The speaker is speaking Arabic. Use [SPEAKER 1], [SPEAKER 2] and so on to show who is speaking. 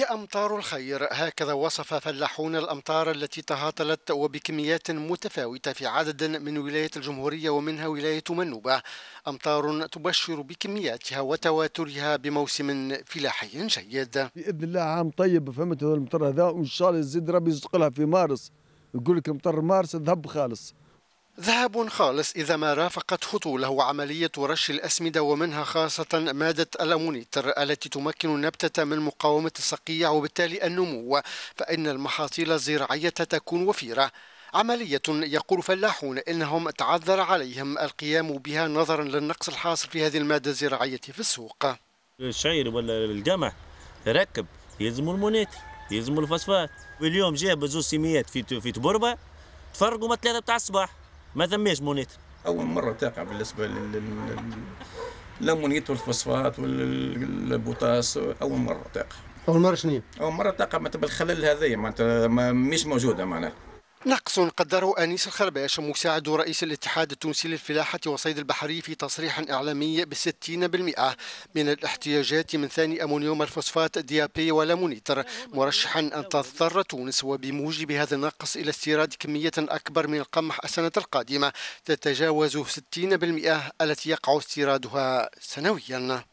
[SPEAKER 1] هي أمطار الخير هكذا وصف فلاحون الأمطار التي تهاطلت وبكميات متفاوتة في عدد من ولاية الجمهورية ومنها ولاية منوبة أمطار تبشر بكمياتها وتواترها بموسم فلاحي جيد
[SPEAKER 2] بإذن الله عام طيب فهمت هذا المطر هذا وإن شاء الله يزيد ربي يزقلها في مارس يقول لك مطر مارس ذهب خالص
[SPEAKER 1] ذهب خالص إذا ما رافقت خطوله عملية رش الأسمدة ومنها خاصة مادة الأمونيتر التي تمكن النبتة من مقاومة الصقيع وبالتالي النمو فإن المحاصيل الزراعية تكون وفيرة عملية يقول فلاحون إنهم تعذر عليهم القيام بها نظرا للنقص الحاصل في هذه المادة الزراعية في السوق
[SPEAKER 3] الشعير ولا القمح ركب يلزم المونيتر يلزم الفوسفات واليوم جاب زوج سميات في تبربه تفرقوا
[SPEAKER 4] ما ثلاثه بتاع الصباح ما ثماش مونيت اول مره تقع بالنسبه لل مونيت والفوسفات والبوتاس اول مره تقع اول مره شنو اول مره تقع معناتها بالخلل هذايا معناتها مش موجوده معناتها
[SPEAKER 1] نقص قدره أنيس الخرباش مساعد رئيس الاتحاد التونسي للفلاحة والصيد البحري في تصريح إعلامي بستين بالمئة من الاحتياجات من ثاني أمونيوم الفوسفات ديابي ولامونيتر مرشحا أن تضطر تونس وبموجب هذا النقص إلى استيراد كمية أكبر من القمح السنة القادمة تتجاوز 60% التي يقع استيرادها سنويا